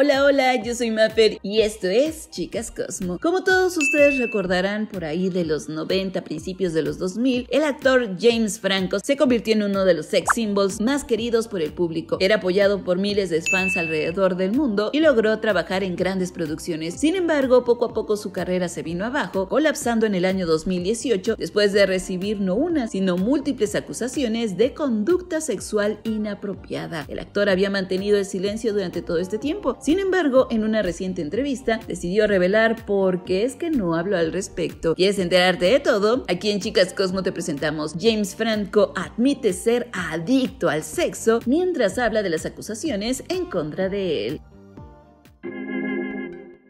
Hola, hola, yo soy Maffer y esto es Chicas Cosmo. Como todos ustedes recordarán, por ahí de los 90, principios de los 2000, el actor James Franco se convirtió en uno de los sex symbols más queridos por el público. Era apoyado por miles de fans alrededor del mundo y logró trabajar en grandes producciones. Sin embargo, poco a poco su carrera se vino abajo, colapsando en el año 2018 después de recibir no una, sino múltiples acusaciones de conducta sexual inapropiada. El actor había mantenido el silencio durante todo este tiempo. Sin embargo, en una reciente entrevista decidió revelar por qué es que no habló al respecto. ¿Quieres enterarte de todo? Aquí en Chicas Cosmo te presentamos. James Franco admite ser adicto al sexo mientras habla de las acusaciones en contra de él.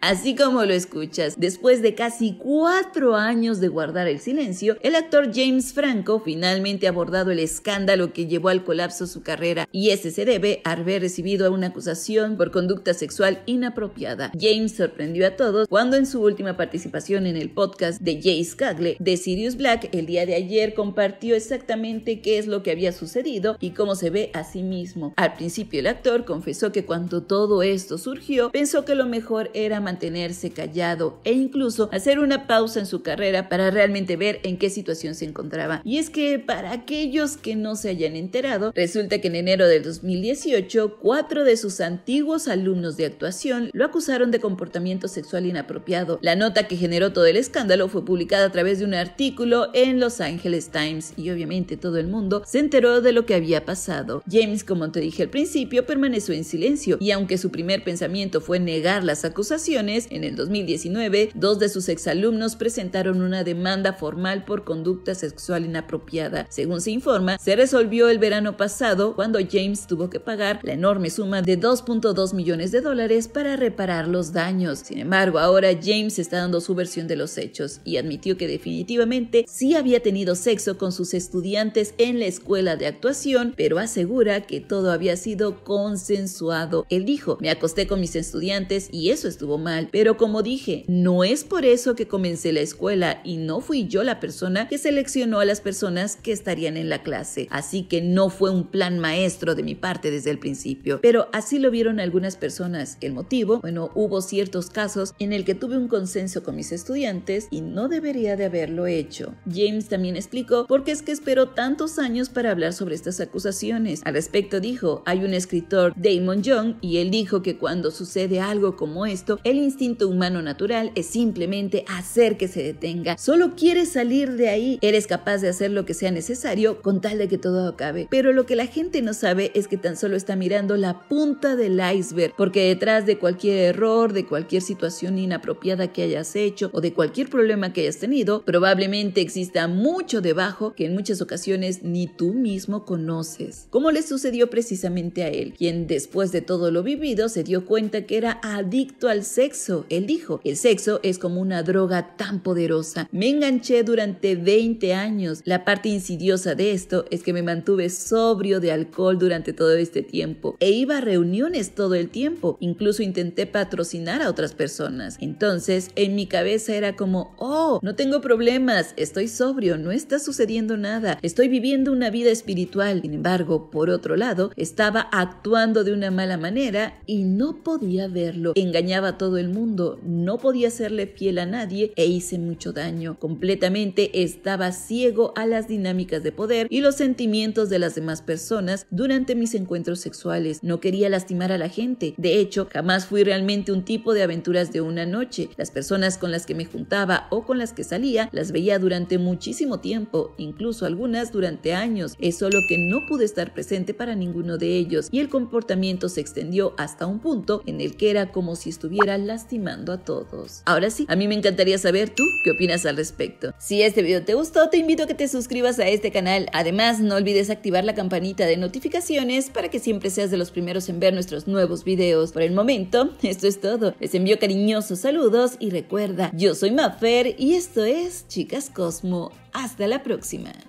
Así como lo escuchas, después de casi cuatro años de guardar el silencio, el actor James Franco finalmente ha abordado el escándalo que llevó al colapso su carrera y ese se debe a haber recibido una acusación por conducta sexual inapropiada. James sorprendió a todos cuando en su última participación en el podcast de Jay Cagle de Sirius Black el día de ayer compartió exactamente qué es lo que había sucedido y cómo se ve a sí mismo. Al principio el actor confesó que cuando todo esto surgió pensó que lo mejor era mantenerse callado e incluso hacer una pausa en su carrera para realmente ver en qué situación se encontraba. Y es que para aquellos que no se hayan enterado, resulta que en enero del 2018, cuatro de sus antiguos alumnos de actuación lo acusaron de comportamiento sexual inapropiado. La nota que generó todo el escándalo fue publicada a través de un artículo en Los Angeles Times y obviamente todo el mundo se enteró de lo que había pasado. James, como te dije al principio, permaneció en silencio y aunque su primer pensamiento fue negar las acusaciones, en el 2019, dos de sus exalumnos presentaron una demanda formal por conducta sexual inapropiada. Según se informa, se resolvió el verano pasado cuando James tuvo que pagar la enorme suma de 2.2 millones de dólares para reparar los daños. Sin embargo, ahora James está dando su versión de los hechos y admitió que definitivamente sí había tenido sexo con sus estudiantes en la escuela de actuación, pero asegura que todo había sido consensuado. Él dijo, me acosté con mis estudiantes y eso estuvo mal pero como dije, no es por eso que comencé la escuela y no fui yo la persona que seleccionó a las personas que estarían en la clase, así que no fue un plan maestro de mi parte desde el principio, pero así lo vieron algunas personas. El motivo, bueno, hubo ciertos casos en el que tuve un consenso con mis estudiantes y no debería de haberlo hecho. James también explicó por qué es que esperó tantos años para hablar sobre estas acusaciones. Al respecto dijo, hay un escritor, Damon Young, y él dijo que cuando sucede algo como esto, él instinto humano natural es simplemente hacer que se detenga. Solo quieres salir de ahí. Eres capaz de hacer lo que sea necesario con tal de que todo acabe. Pero lo que la gente no sabe es que tan solo está mirando la punta del iceberg, porque detrás de cualquier error, de cualquier situación inapropiada que hayas hecho o de cualquier problema que hayas tenido, probablemente exista mucho debajo que en muchas ocasiones ni tú mismo conoces. Como le sucedió precisamente a él, quien después de todo lo vivido se dio cuenta que era adicto al sexo él dijo, el sexo es como una droga tan poderosa. Me enganché durante 20 años. La parte insidiosa de esto es que me mantuve sobrio de alcohol durante todo este tiempo e iba a reuniones todo el tiempo. Incluso intenté patrocinar a otras personas. Entonces, en mi cabeza era como, oh, no tengo problemas, estoy sobrio, no está sucediendo nada, estoy viviendo una vida espiritual. Sin embargo, por otro lado, estaba actuando de una mala manera y no podía verlo. Engañaba a todo el mundo, no podía serle fiel a nadie e hice mucho daño. Completamente estaba ciego a las dinámicas de poder y los sentimientos de las demás personas durante mis encuentros sexuales. No quería lastimar a la gente. De hecho, jamás fui realmente un tipo de aventuras de una noche. Las personas con las que me juntaba o con las que salía las veía durante muchísimo tiempo, incluso algunas durante años. Es solo que no pude estar presente para ninguno de ellos y el comportamiento se extendió hasta un punto en el que era como si estuviera lastimando a todos. Ahora sí, a mí me encantaría saber tú qué opinas al respecto. Si este video te gustó, te invito a que te suscribas a este canal. Además, no olvides activar la campanita de notificaciones para que siempre seas de los primeros en ver nuestros nuevos videos. Por el momento, esto es todo. Les envío cariñosos saludos y recuerda, yo soy Mafer y esto es Chicas Cosmo. Hasta la próxima.